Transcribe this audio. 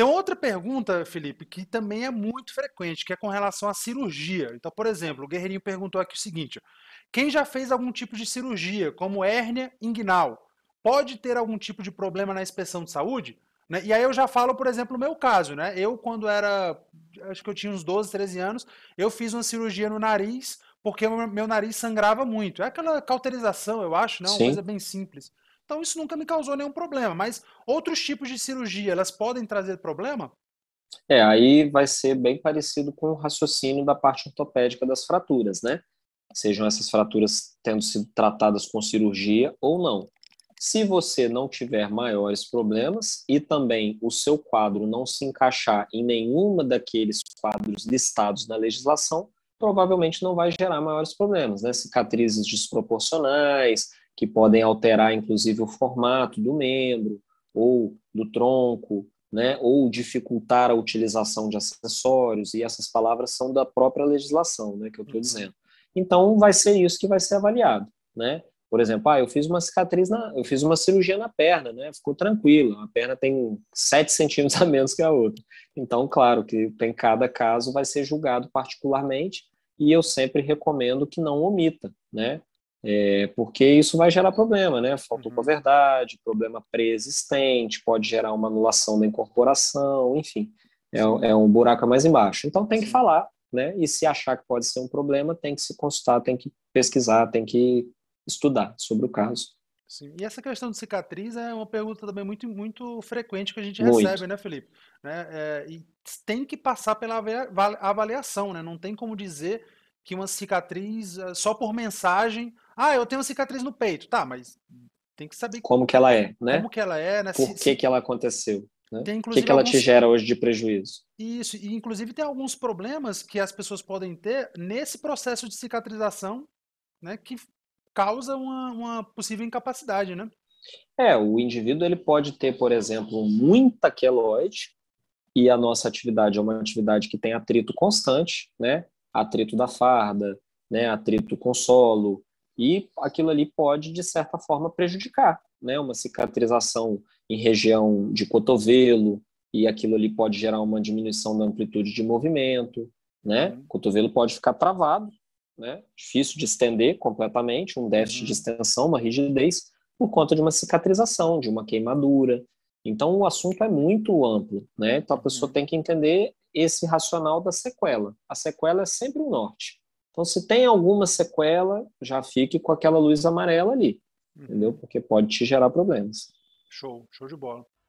Tem outra pergunta, Felipe, que também é muito frequente, que é com relação à cirurgia. Então, por exemplo, o Guerreirinho perguntou aqui o seguinte: quem já fez algum tipo de cirurgia, como hérnia inguinal, pode ter algum tipo de problema na inspeção de saúde? Né? E aí eu já falo, por exemplo, o meu caso, né? Eu, quando era, acho que eu tinha uns 12, 13 anos, eu fiz uma cirurgia no nariz, porque meu nariz sangrava muito. É aquela cauterização, eu acho, né? Uma Sim. coisa bem simples. Então isso nunca me causou nenhum problema. Mas outros tipos de cirurgia, elas podem trazer problema? É, aí vai ser bem parecido com o raciocínio da parte ortopédica das fraturas, né? Sejam essas fraturas tendo sido tratadas com cirurgia ou não. Se você não tiver maiores problemas e também o seu quadro não se encaixar em nenhuma daqueles quadros listados na legislação, provavelmente não vai gerar maiores problemas, né? Cicatrizes desproporcionais, que podem alterar, inclusive, o formato do membro ou do tronco, né, ou dificultar a utilização de acessórios, e essas palavras são da própria legislação, né, que eu estou uhum. dizendo. Então, vai ser isso que vai ser avaliado, né? Por exemplo, ah, eu fiz uma cicatriz, na, eu fiz uma cirurgia na perna, né? Ficou tranquilo, a perna tem 7 centímetros a menos que a outra. Então, claro que tem cada caso vai ser julgado particularmente, e eu sempre recomendo que não omita, né? É, porque isso vai gerar problema, né? Faltou com a uhum. verdade, problema pré-existente, pode gerar uma anulação da incorporação, enfim, é, é um buraco mais embaixo. Então tem que falar, né? E se achar que pode ser um problema, tem que se consultar, tem que pesquisar, tem que estudar sobre o caso. Sim. E essa questão de cicatriz é uma pergunta também muito, muito frequente que a gente muito. recebe, né, Felipe? Né? É, e tem que passar pela avaliação, né? Não tem como dizer que uma cicatriz, eh, só por mensagem, ah, eu tenho uma cicatriz no peito. Tá, mas tem que saber como que ela é, né? Como que ela é, né? Por se, que, se... que ela aconteceu? Né? Tem, o que, que ela alguns... te gera hoje de prejuízo? Isso, e inclusive tem alguns problemas que as pessoas podem ter nesse processo de cicatrização, né, que causa uma, uma possível incapacidade, né? É, o indivíduo ele pode ter, por exemplo, muita queloide, e a nossa atividade é uma atividade que tem atrito constante, né? Atrito da farda, né? Atrito com solo, e aquilo ali pode, de certa forma, prejudicar, né? Uma cicatrização em região de cotovelo, e aquilo ali pode gerar uma diminuição da amplitude de movimento, né? O uhum. cotovelo pode ficar travado, né? Difícil de estender completamente, um déficit de uhum. extensão, uma rigidez, por conta de uma cicatrização, de uma queimadura. Então, o assunto é muito amplo, né? Então, a pessoa uhum. tem que entender esse racional da sequela. A sequela é sempre o norte. Então, se tem alguma sequela, já fique com aquela luz amarela ali, uhum. entendeu? Porque pode te gerar problemas. Show, show de bola.